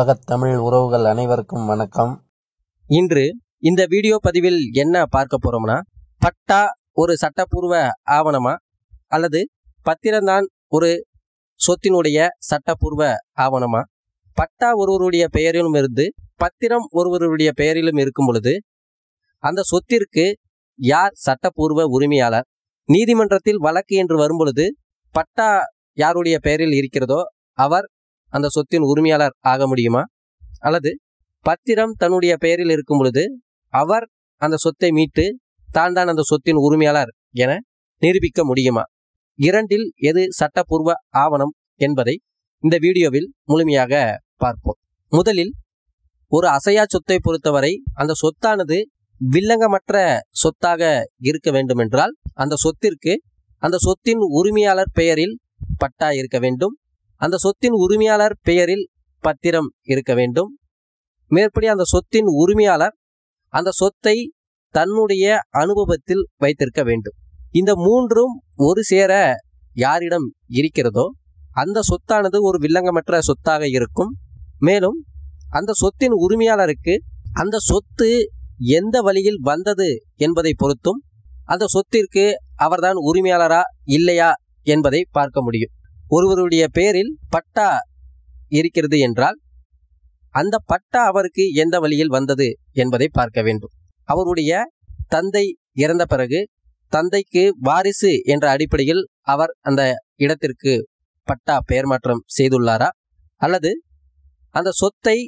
உலகத் தமிழ் உறவுகள் அனைவருக்கும் வணக்கம் இன்று இந்த வீடியோ பதிவில் என்ன பார்க்க போறோம்னா பட்டா ஒரு சட்டப்பூர்வ ஆவணமா அல்லது பத்திரம்தான் ஒரு சொத்தினுடைய சட்டப்பூர்வ ஆவணமா பட்டா ஒருவருடைய பெயரிலும் இருந்து பத்திரம் ஒருவருடைய பெயரிலும் இருக்கும் பொழுது அந்த சொத்திற்கு யார் சட்டப்பூர்வ உரிமையாளர் நீதிமன்றத்தில் வழக்கு என்று வரும் பொழுது பட்டா யாருடைய பெயரில் இருக்கிறதோ அவர் அந்த சொத்தின் உரிமையாளர் ஆக முடியுமா அல்லது பத்திரம் தன்னுடைய பெயரில் இருக்கும் பொழுது அவர் அந்த சொத்தை மீட்டு தான் தான் அந்த சொத்தின் உரிமையாளர் என நிரூபிக்க முடியுமா இரண்டில் எது சட்டப்பூர்வ ஆவணம் என்பதை இந்த வீடியோவில் முழுமையாக பார்ப்போம் முதலில் ஒரு அசையா சொத்தை பொறுத்தவரை அந்த சொத்தானது வில்லங்கமற்ற சொத்தாக இருக்க வேண்டுமென்றால் அந்த சொத்திற்கு அந்த சொத்தின் உரிமையாளர் பெயரில் பட்டா இருக்க வேண்டும் அந்த சொத்தின் உரிமையாளர் பெயரில் பத்திரம் இருக்க வேண்டும் மேற்படி அந்த சொத்தின் உரிமையாளர் அந்த சொத்தை தன்னுடைய அனுபவத்தில் வைத்திருக்க வேண்டும் இந்த மூன்றும் ஒரு சேர யாரிடம் இருக்கிறதோ அந்த சொத்தானது ஒரு வில்லங்கமற்ற சொத்தாக இருக்கும் மேலும் அந்த சொத்தின் உரிமையாளருக்கு அந்த சொத்து எந்த வழியில் வந்தது என்பதை பொறுத்தும் அந்த சொத்திற்கு அவர்தான் உரிமையாளரா இல்லையா என்பதை பார்க்க முடியும் ஒருவருடைய பேரில் பட்டா இருக்கிறது என்றால் அந்த பட்டா அவருக்கு எந்த வழியில் வந்தது என்பதை பார்க்க வேண்டும் அவருடைய தந்தை இறந்த பிறகு தந்தைக்கு வாரிசு என்ற அடிப்படையில் அவர் அந்த இடத்திற்கு பட்டா பெயர் மாற்றம் செய்துள்ளாரா அல்லது அந்த சொத்தை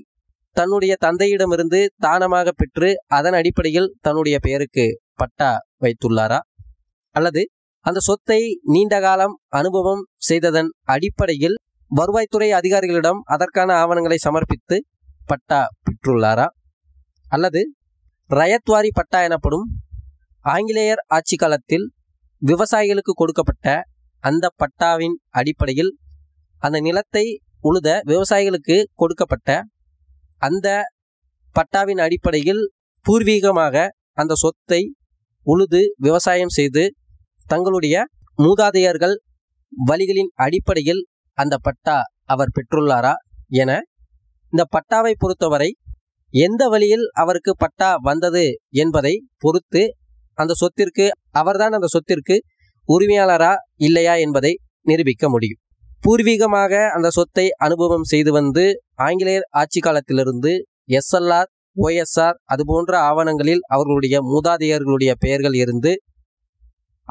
தன்னுடைய தந்தையிடமிருந்து தானமாக பெற்று அதன் அடிப்படையில் தன்னுடைய பெயருக்கு பட்டா வைத்துள்ளாரா அல்லது அந்த சொத்தை நீண்ட காலம் அனுபவம் செய்ததன் அடிப்படையில் வருவாய்த்துறை அதிகாரிகளிடம் அதற்கான ஆவணங்களை சமர்ப்பித்து பட்டா பெற்றுள்ளாரா அல்லது ரயத்வாரி பட்டா எனப்படும் ஆங்கிலேயர் ஆட்சி காலத்தில் விவசாயிகளுக்கு கொடுக்கப்பட்ட அந்த பட்டாவின் அடிப்படையில் அந்த நிலத்தை உழுத விவசாயிகளுக்கு கொடுக்கப்பட்ட அந்த பட்டாவின் அடிப்படையில் பூர்வீகமாக அந்த சொத்தை உழுது விவசாயம் செய்து தங்களுடைய மூதாதையர்கள் வழிகளின் அடிப்படையில் அந்த பட்டா அவர் பெற்றுள்ளாரா என இந்த பட்டாவை பொறுத்தவரை எந்த வழியில் அவருக்கு பட்டா வந்தது என்பதை பொறுத்து அந்த சொத்திற்கு அவர்தான் அந்த சொத்திற்கு உரிமையாளரா இல்லையா என்பதை நிரூபிக்க முடியும் பூர்வீகமாக அந்த சொத்தை அனுபவம் செய்து வந்து ஆங்கிலேயர் ஆட்சி காலத்திலிருந்து எஸ்எல்ஆர் ஓஎஸ்ஆர் அதுபோன்ற ஆவணங்களில் அவர்களுடைய மூதாதையர்களுடைய பெயர்கள் இருந்து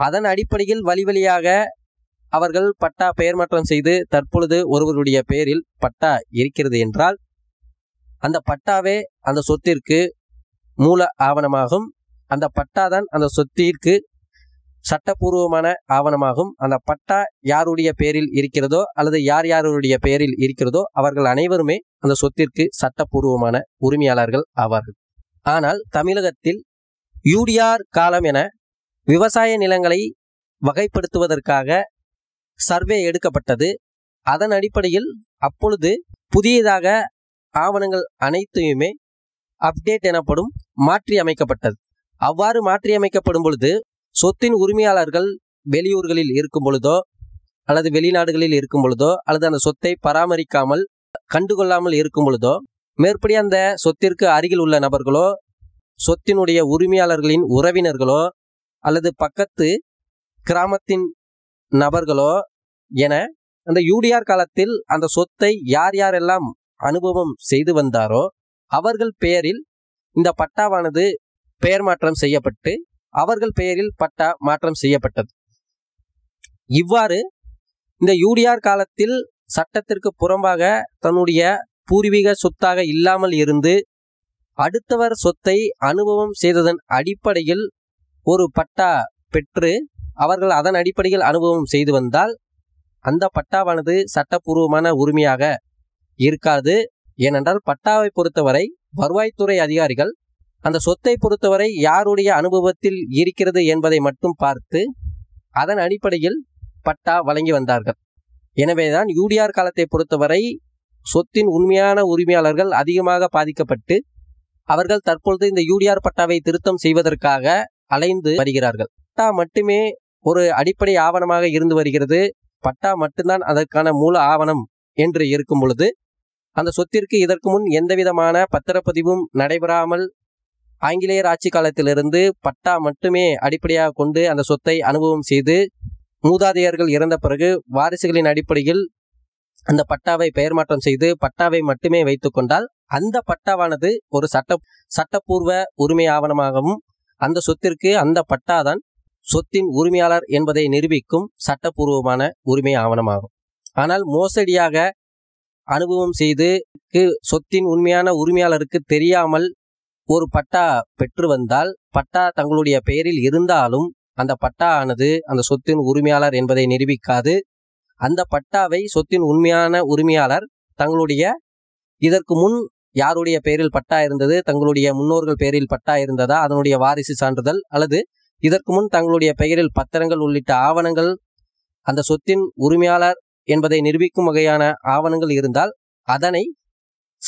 அதன் அடிப்படையில் வழி வழியாக அவர்கள் பட்டா பெயர் மாற்றம் செய்து தற்பொழுது ஒருவருடைய பெயரில் பட்டா இருக்கிறது என்றால் அந்த பட்டாவே அந்த சொத்திற்கு மூல ஆவணமாகும் அந்த பட்டா தான் அந்த சொத்திற்கு சட்டப்பூர்வமான ஆவணமாகும் அந்த பட்டா யாருடைய பெயரில் இருக்கிறதோ அல்லது யார் யாருடைய பெயரில் இருக்கிறதோ அவர்கள் அனைவருமே அந்த சொத்திற்கு சட்டப்பூர்வமான உரிமையாளர்கள் ஆவார்கள் ஆனால் தமிழகத்தில் யூடிஆர் காலம் என விவசாய நிலங்களை வகைப்படுத்துவதற்காக சர்வே எடுக்கப்பட்டது அதன் அடிப்படையில் அப்பொழுது புதியதாக ஆவணங்கள் அனைத்தையுமே அப்டேட் எனப்படும் மாற்றி அமைக்கப்பட்டது அவ்வாறு மாற்றி அமைக்கப்படும் பொழுது சொத்தின் உரிமையாளர்கள் வெளியூர்களில் இருக்கும் பொழுதோ அல்லது வெளிநாடுகளில் இருக்கும் பொழுதோ அல்லது அந்த சொத்தை பராமரிக்காமல் கண்டுகொள்ளாமல் இருக்கும் பொழுதோ மேற்படி அந்த சொத்திற்கு அருகில் உள்ள நபர்களோ சொத்தினுடைய உரிமையாளர்களின் உறவினர்களோ அல்லது பக்கத்து கிராமத்தின் நபர்களோ என அந்த யூடிஆர் காலத்தில் அந்த சொத்தை யார் யாரெல்லாம் அனுபவம் செய்து வந்தாரோ அவர்கள் பெயரில் இந்த பட்டாவானது பெயர் மாற்றம் செய்யப்பட்டு அவர்கள் பெயரில் பட்டா மாற்றம் செய்யப்பட்டது இவ்வாறு இந்த யூடிஆர் காலத்தில் சட்டத்திற்கு புறம்பாக தன்னுடைய பூர்வீக சொத்தாக இல்லாமல் இருந்து அடுத்தவர் சொத்தை அனுபவம் செய்ததன் அடிப்படையில் ஒரு பட்டா பெற்று அவர்கள் அதன் அடிப்படையில் அனுபவம் செய்து வந்தால் அந்த பட்டாவானது சட்டப்பூர்வமான உரிமையாக இருக்காது ஏனென்றால் பட்டாவை பொறுத்தவரை வருவாய்த்துறை அதிகாரிகள் அந்த சொத்தை பொறுத்தவரை யாருடைய அனுபவத்தில் இருக்கிறது என்பதை மட்டும் பார்த்து அதன் அடிப்படையில் பட்டா வழங்கி வந்தார்கள் எனவேதான் யூடிஆர் காலத்தை பொறுத்தவரை சொத்தின் உண்மையான உரிமையாளர்கள் அதிகமாக பாதிக்கப்பட்டு அவர்கள் தற்பொழுது இந்த யூடிஆர் பட்டாவை திருத்தம் செய்வதற்காக அலைந்து வருகிறார்கள் பட்டா மட்டுமே ஒரு அடிப்படை ஆவணமாக இருந்து வருகிறது பட்டா மட்டும்தான் அதற்கான மூல ஆவணம் என்று இருக்கும் பொழுது அந்த சொத்திற்கு இதற்கு முன் எந்தவிதமான பத்திரப்பதிவும் நடைபெறாமல் ஆங்கிலேயர் ஆட்சி காலத்திலிருந்து பட்டா மட்டுமே அடிப்படையாக கொண்டு அந்த சொத்தை அனுபவம் செய்து மூதாதையர்கள் இறந்த பிறகு வாரிசுகளின் அடிப்படையில் அந்த பட்டாவை பெயர் மாற்றம் செய்து பட்டாவை மட்டுமே வைத்துக்கொண்டால் அந்த பட்டாவானது ஒரு சட்ட சட்டப்பூர்வ உரிமை ஆவணமாகவும் அந்த சொத்திற்கு அந்த பட்டாதான் சொத்தின் உரிமையாளர் என்பதை நிரூபிக்கும் சட்டப்பூர்வமான உரிமை ஆவணமாகும் ஆனால் மோசடியாக அனுபவம் செய்து சொத்தின் உண்மையான உரிமையாளருக்கு தெரியாமல் ஒரு பட்டா பெற்று வந்தால் பட்டா தங்களுடைய பெயரில் இருந்தாலும் அந்த பட்டா ஆனது அந்த சொத்தின் உரிமையாளர் என்பதை நிரூபிக்காது அந்த பட்டாவை சொத்தின் உண்மையான உரிமையாளர் தங்களுடைய இதற்கு முன் யாருடைய பெயரில் பட்டா இருந்தது தங்களுடைய முன்னோர்கள் பெயரில் பட்டா இருந்ததா அதனுடைய வாரிசு சான்றிதழ் அல்லது இதற்கு முன் தங்களுடைய பெயரில் பத்திரங்கள் உள்ளிட்ட ஆவணங்கள் அந்த சொத்தின் உரிமையாளர் என்பதை நிரூபிக்கும் வகையான ஆவணங்கள் இருந்தால் அதனை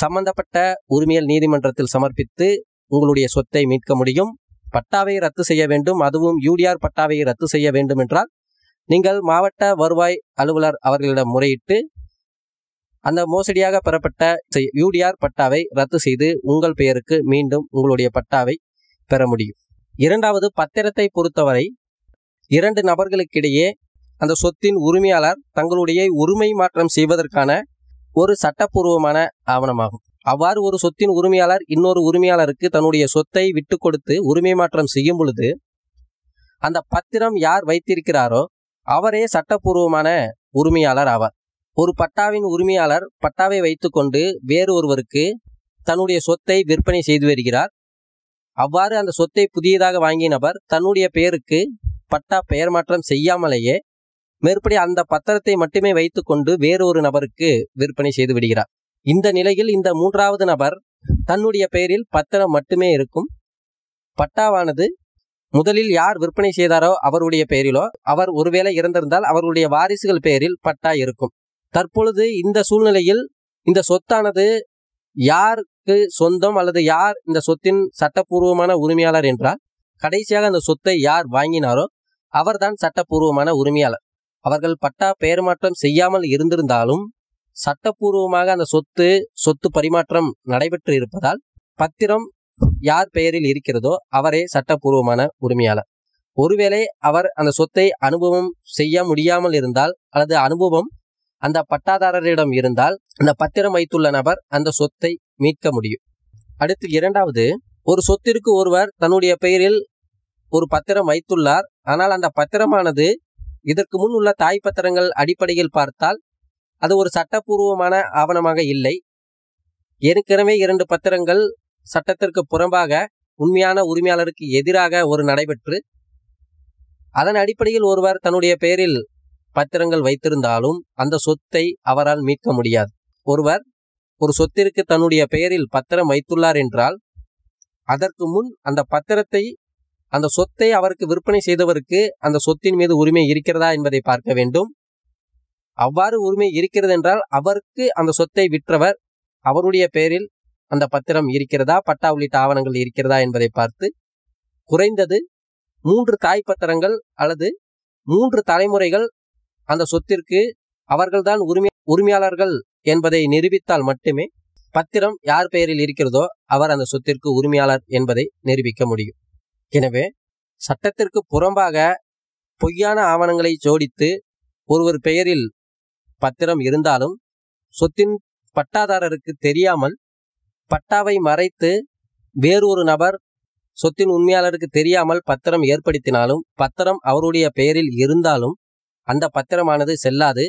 சம்பந்தப்பட்ட உரிமையல் நீதிமன்றத்தில் சமர்ப்பித்து உங்களுடைய சொத்தை மீட்க முடியும் பட்டாவை ரத்து செய்ய வேண்டும் அதுவும் யூடிஆர் பட்டாவை ரத்து செய்ய வேண்டும் என்றால் நீங்கள் மாவட்ட வருவாய் அலுவலர் அவர்களிடம் முறையிட்டு அந்த மோசடியாக பெறப்பட்ட யூடிஆர் பட்டாவை ரத்து செய்து உங்கள் பெயருக்கு மீண்டும் உங்களுடைய பட்டாவை பெற முடியும் இரண்டாவது பத்திரத்தை பொறுத்தவரை இரண்டு நபர்களுக்கிடையே அந்த சொத்தின் உரிமையாளர் தங்களுடைய உரிமை மாற்றம் செய்வதற்கான ஒரு சட்டப்பூர்வமான ஆவணமாகும் அவ்வாறு ஒரு சொத்தின் உரிமையாளர் இன்னொரு உரிமையாளருக்கு தன்னுடைய சொத்தை விட்டு கொடுத்து உரிமை மாற்றம் செய்யும் பொழுது அந்த பத்திரம் யார் வைத்திருக்கிறாரோ அவரே சட்டப்பூர்வமான உரிமையாளர் ஆவார் ஒரு பட்டாவின் உரிமையாளர் பட்டாவை வைத்துக்கொண்டு வேறு ஒருவருக்கு தன்னுடைய சொத்தை விற்பனை செய்து வருகிறார் அவ்வாறு அந்த சொத்தை புதியதாக வாங்கிய நபர் தன்னுடைய பெயருக்கு பட்டா பெயர் மாற்றம் செய்யாமலேயே மேற்படி அந்த பத்திரத்தை மட்டுமே வைத்துக்கொண்டு வேறு ஒரு நபருக்கு விற்பனை செய்து விடுகிறார் இந்த நிலையில் இந்த மூன்றாவது நபர் தன்னுடைய பெயரில் பத்திரம் மட்டுமே இருக்கும் பட்டாவானது முதலில் யார் விற்பனை செய்தாரோ அவருடைய பெயரிலோ அவர் ஒருவேளை இறந்திருந்தால் அவருடைய வாரிசுகள் பெயரில் பட்டா இருக்கும் தற்பொழுது இந்த சூழ்நிலையில் இந்த சொத்தானது யாருக்கு சொந்தம் அல்லது யார் இந்த சொத்தின் சட்டப்பூர்வமான உரிமையாளர் என்றால் கடைசியாக அந்த சொத்தை யார் வாங்கினாரோ அவர்தான் சட்டப்பூர்வமான உரிமையாளர் அவர்கள் பட்டா பெயர் மாற்றம் செய்யாமல் இருந்திருந்தாலும் சட்டப்பூர்வமாக அந்த சொத்து சொத்து பரிமாற்றம் நடைபெற்று இருப்பதால் பத்திரம் யார் பெயரில் இருக்கிறதோ அவரே சட்டப்பூர்வமான உரிமையாளர் ஒருவேளை அவர் அந்த சொத்தை அனுபவம் செய்ய முடியாமல் இருந்தால் அல்லது அனுபவம் அந்த பட்டாதாரரிடம் இருந்தால் அந்த பத்திரம் வைத்துள்ள நபர் அந்த சொத்தை மீட்க முடியும் அடுத்து இரண்டாவது ஒரு சொத்திற்கு ஒருவர் தன்னுடைய பெயரில் ஒரு பத்திரம் வைத்துள்ளார் ஆனால் அந்த பத்திரமானது இதற்கு முன் உள்ள தாய் பத்திரங்கள் அடிப்படையில் பார்த்தால் அது ஒரு சட்டப்பூர்வமான ஆவணமாக இல்லை ஏற்கனவே இரண்டு பத்திரங்கள் சட்டத்திற்கு புறம்பாக உண்மையான உரிமையாளருக்கு எதிராக ஒரு நடைபெற்று அதன் அடிப்படையில் ஒருவர் தன்னுடைய பெயரில் பத்திரங்கள் வைத்திருந்தாலும் அந்த சொத்தை அவரால் மீட்க முடியாது ஒருவர் ஒரு சொத்திற்கு தன்னுடைய பெயரில் பத்திரம் வைத்துள்ளார் என்றால் அதற்கு முன் அந்த பத்திரத்தை அந்த சொத்தை அவருக்கு விற்பனை செய்தவருக்கு அந்த சொத்தின் மீது உரிமை இருக்கிறதா என்பதை பார்க்க வேண்டும் அவ்வாறு உரிமை இருக்கிறது என்றால் அவருக்கு அந்த சொத்தை விற்றவர் அவருடைய பெயரில் அந்த பத்திரம் இருக்கிறதா பட்டா உள்ளிட்ட ஆவணங்கள் இருக்கிறதா என்பதை பார்த்து குறைந்தது மூன்று தாய் பத்திரங்கள் அல்லது மூன்று தலைமுறைகள் அந்த சொத்திற்கு அவர்கள்தான் உரிமை உரிமையாளர்கள் என்பதை நிரூபித்தால் மட்டுமே பத்திரம் யார் பெயரில் இருக்கிறதோ அவர் அந்த சொத்திற்கு உரிமையாளர் என்பதை நிரூபிக்க முடியும் எனவே சட்டத்திற்கு புறம்பாக பொய்யான ஆவணங்களை ஜோடித்து ஒருவர் பெயரில் பத்திரம் இருந்தாலும் சொத்தின் பட்டாதாரருக்கு தெரியாமல் பட்டாவை மறைத்து வேறு ஒரு நபர் சொத்தின் உண்மையாளருக்கு தெரியாமல் பத்திரம் ஏற்படுத்தினாலும் பத்திரம் அவருடைய பெயரில் இருந்தாலும் அந்த பத்திரமானது செல்லாது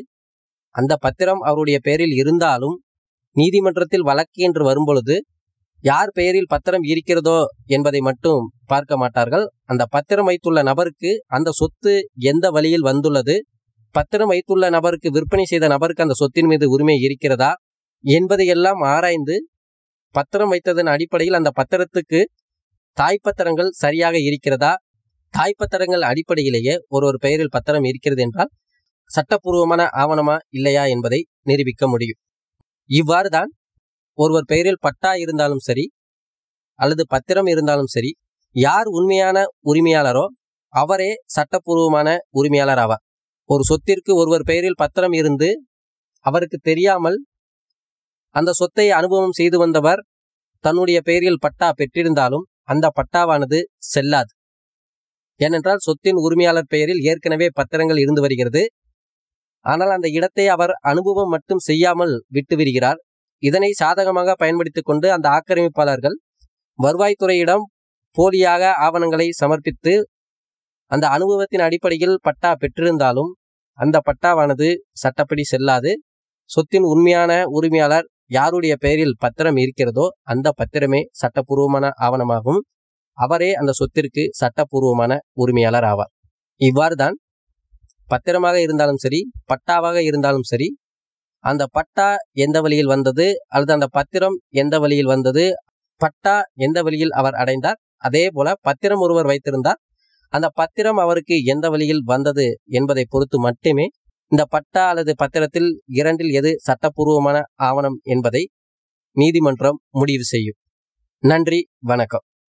அந்த பத்திரம் அவருடைய பெயரில் இருந்தாலும் நீதிமன்றத்தில் வழக்கு என்று வரும்பொழுது யார் பெயரில் பத்திரம் இருக்கிறதோ என்பதை மட்டும் பார்க்க மாட்டார்கள் அந்த பத்திரம் வைத்துள்ள நபருக்கு அந்த சொத்து எந்த வழியில் வந்துள்ளது பத்திரம் வைத்துள்ள நபருக்கு விற்பனை செய்த நபருக்கு அந்த சொத்தின் மீது உரிமை இருக்கிறதா என்பதையெல்லாம் ஆராய்ந்து பத்திரம் வைத்ததன் அடிப்படையில் அந்த பத்திரத்துக்கு தாய்ப்பத்திரங்கள் சரியாக இருக்கிறதா தாய்ப்பத்திரங்கள் அடிப்படையிலேயே ஒரு ஒரு பெயரில் பத்திரம் இருக்கிறது என்றால் சட்டப்பூர்வமான ஆவணமா இல்லையா என்பதை நிரூபிக்க முடியும் இவ்வாறு தான் ஒருவர் பெயரில் பட்டா இருந்தாலும் சரி அல்லது பத்திரம் இருந்தாலும் சரி யார் உண்மையான உரிமையாளரோ அவரே சட்டப்பூர்வமான உரிமையாளர் ஆவார் ஒரு சொத்திற்கு ஒருவர் பெயரில் பத்திரம் இருந்து அவருக்கு தெரியாமல் அந்த சொத்தை அனுபவம் செய்து வந்தவர் தன்னுடைய பெயரில் பட்டா பெற்றிருந்தாலும் அந்த பட்டாவானது செல்லாது ஏனென்றால் சொத்தின் உரிமையாளர் பெயரில் ஏற்கனவே பத்திரங்கள் இருந்து வருகிறது ஆனால் அந்த இடத்தை அவர் அனுபவம் மட்டும் செய்யாமல் விட்டு விடுகிறார் இதனை சாதகமாக பயன்படுத்திக் கொண்டு அந்த ஆக்கிரமிப்பாளர்கள் வருவாய்த்துறையிடம் போலியாக ஆவணங்களை சமர்ப்பித்து அந்த அனுபவத்தின் அடிப்படையில் பட்டா பெற்றிருந்தாலும் அந்த பட்டாவானது சட்டப்படி செல்லாது சொத்தின் உண்மையான உரிமையாளர் யாருடைய பெயரில் பத்திரம் இருக்கிறதோ அந்த பத்திரமே சட்டப்பூர்வமான ஆவணமாகும் அவரே அந்த சொத்திற்கு சட்டப்பூர்வமான உரிமையாளர் ஆவார் இவ்வாறு தான் பத்திரமாக இருந்தாலும் சரி பட்டாவாக இருந்தாலும் சரி அந்த பட்டா எந்த வழியில் வந்தது அல்லது அந்த பத்திரம் எந்த வழியில் வந்தது பட்டா எந்த வழியில் அவர் அடைந்தார் அதே போல பத்திரம் ஒருவர் வைத்திருந்தார் அந்த பத்திரம் அவருக்கு எந்த வழியில் வந்தது என்பதை பொறுத்து மட்டுமே இந்த பட்டா அல்லது பத்திரத்தில் இரண்டில் எது சட்டப்பூர்வமான ஆவணம் என்பதை நீதிமன்றம் முடிவு செய்யும் நன்றி வணக்கம்